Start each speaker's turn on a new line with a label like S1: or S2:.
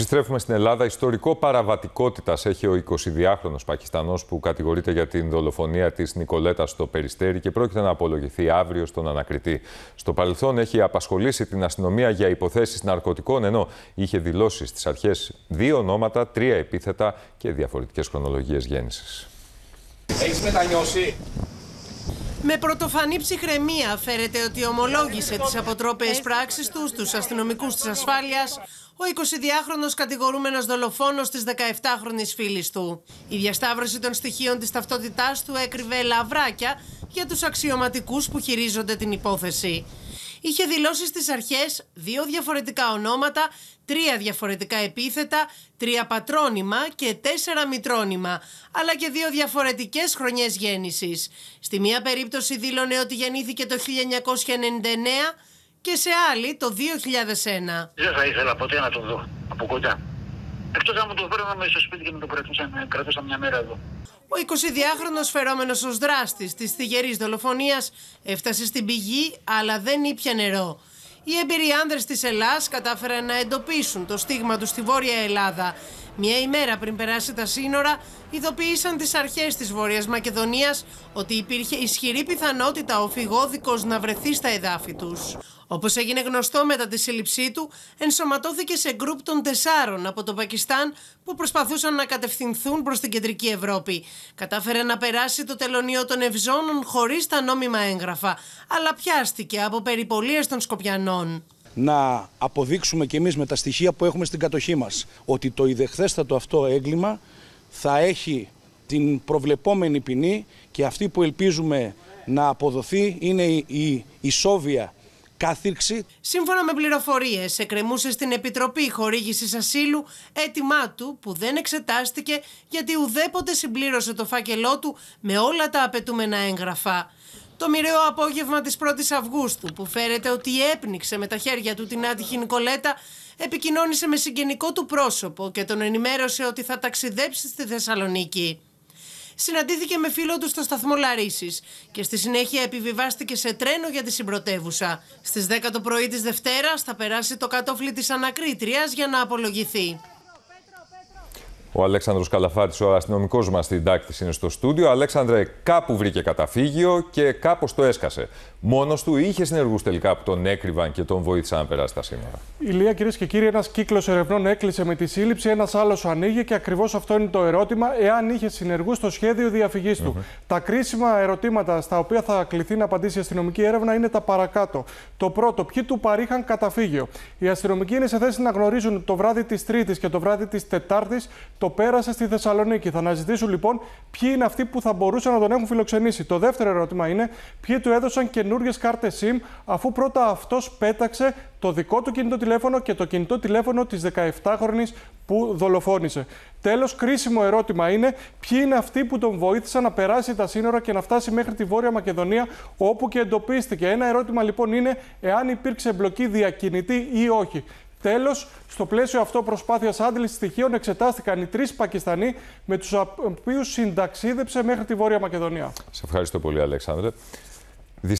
S1: Επιστρέφουμε στην Ελλάδα. Ιστορικό παραβατικότητας έχει ο 22χρονο Πακιστανός που κατηγορείται για την δολοφονία της Νικολέτα στο Περιστέρι και πρόκειται να απολογηθεί αύριο στον ανακριτή. Στο παρελθόν έχει απασχολήσει την αστυνομία για υποθέσεις ναρκωτικών, ενώ είχε δηλώσει στις αρχές δύο ονόματα, τρία επίθετα και διαφορετικές χρονολογίες γέννησης. Έχεις
S2: με πρωτοφανή ψυχραιμία φέρεται ότι ομολόγησε τις αποτρόπαιες ε, πράξεις τους στους αστυνομικούς της ασφάλειας ο 22χρονος κατηγορούμενος δολοφόνος της 17χρονης φίλης του. Η διασταύρωση των στοιχείων της ταυτότητάς του έκρυβε λαβράκια για τους αξιωματικούς που χειρίζονται την υπόθεση είχε δηλώσει στις αρχές δύο διαφορετικά ονόματα, τρία διαφορετικά επίθετα, τρία πατρόνυμα και τέσσερα μητρόνυμα, αλλά και δύο διαφορετικές χρονιές γέννησης. Στη μία περίπτωση δήλωνε ότι γεννήθηκε το 1999 και σε άλλη το 2001.
S1: Δεν θα ήθελα ποτέ να τον δω από κοντά. Εκτός αν το να στο σπίτι και με το μια μέρα εδώ.
S2: Ο 22χρονο φερόμενος ως δράστης της θηγερής δολοφονίας έφτασε στην πηγή, αλλά δεν ήπια νερό. Οι έμπειροι άνδρες της Ελλάς κατάφεραν να εντοπίσουν το στίγμα τους στη Βόρεια Ελλάδα μια ημέρα πριν περάσει τα σύνορα, ειδοποίησαν τις αρχές της Βόρειας Μακεδονίας ότι υπήρχε ισχυρή πιθανότητα ο φυγόδικος να βρεθεί στα εδάφη τους. Όπως έγινε γνωστό μετά τη σύλληψή του, ενσωματώθηκε σε γκρουπ των τεσσάρων από το Πακιστάν που προσπαθούσαν να κατευθυνθούν προς την κεντρική Ευρώπη. Κατάφερε να περάσει το τελωνίο των Ευζώνων χωρίς τα νόμιμα έγγραφα, αλλά πιάστηκε από περιπολίες των Σκοπιανών
S3: να αποδείξουμε κι εμείς με τα στοιχεία που έχουμε στην κατοχή μας ότι το ιδεχθέστατο αυτό έγκλημα θα έχει την προβλεπόμενη ποινή και αυτή που ελπίζουμε να αποδοθεί είναι η ισόβια κάθυρξη.
S2: Σύμφωνα με πληροφορίες, εκκρεμούσε στην Επιτροπή Χορήγησης Ασύλου έτοιμά του που δεν εξετάστηκε γιατί ουδέποτε συμπλήρωσε το φάκελό του με όλα τα απαιτούμενα έγγραφα. Το μοιραίο απόγευμα της 1ης Αυγούστου που φέρεται ότι έπνιξε με τα χέρια του την άτυχη Νικολέτα επικοινώνησε με συγγενικό του πρόσωπο και τον ενημέρωσε ότι θα ταξιδέψει στη Θεσσαλονίκη. Συναντήθηκε με φίλο του στο σταθμό Λαρίσης και στη συνέχεια επιβιβάστηκε σε τρένο για τη συμπρωτεύουσα. Στις 10 το πρωί της Δευτέρας θα περάσει το κατόφλι της ανακρίτριας για να απολογηθεί.
S1: Ο Αλέξανδρος Καλαφάτης, ο αστυνομικός μας στην τάκτη, είναι στο στούντιο. Αλέξανδρε, κάπου βρήκε καταφύγιο και κάπως το έσκασε. Μόνος του είχε συνεργού τελικά που τον έκρυβαν και τον βοήθησαν να περάσει τα σύνορα.
S3: Ηλία, κυρίες και κύριοι, ένας κύκλος ερευνών έκλεισε με τη σύλληψη, ένας άλλος ανοίγει και ακριβώς αυτό είναι το ερώτημα, εάν είχε συνεργούς στο σχέδιο διαφυγής του. Mm -hmm. Τα κρίσιμα ερωτήματα στα οποία θα κληθεί να απαντήσει η αστυνομική έρευνα είναι τα παρακάτω. Το πρώτο, ποιοι του παρήχαν καταφύγιο. Οι αστυνομικοί είναι σε θέση να γνωρίζουν το βράδυ της Τρίτης και το βράδυ της Τετάρτης το πέρασε στη Θεσσαλονίκη. Θα αναζητήσουν λοιπόν ποιοι είναι αυτοί που θα μπορούσαν να τον έχουν φιλοξενήσει. Το δεύτερο ερώτημα είναι ποιοι του έδωσαν και καινούριες κάρτες SIM, αφού πρώτα αυτός πέταξε το δικό του κινητό τηλέφωνο και το κινητό τηλέφωνο της 17χρονη που δολοφόνησε. Τέλος, κρίσιμο ερώτημα είναι ποιοι είναι αυτοί που τον βοήθησαν να περάσει τα σύνορα και να φτάσει μέχρι τη Βόρεια Μακεδονία, όπου και εντοπίστηκε. Ένα ερώτημα λοιπόν είναι εάν υπήρξε εμπλοκή διακινητή ή όχι. Τέλος, στο πλαίσιο αυτό προσπάθειας άντλησης στοιχείων εξετάστηκαν οι τρεις Πακιστανοί με τους οποίους συνταξίδεψε μέχρι τη Βόρεια Μακεδονία.
S1: Σε ευχαριστώ πολύ, Αλέξανδρε.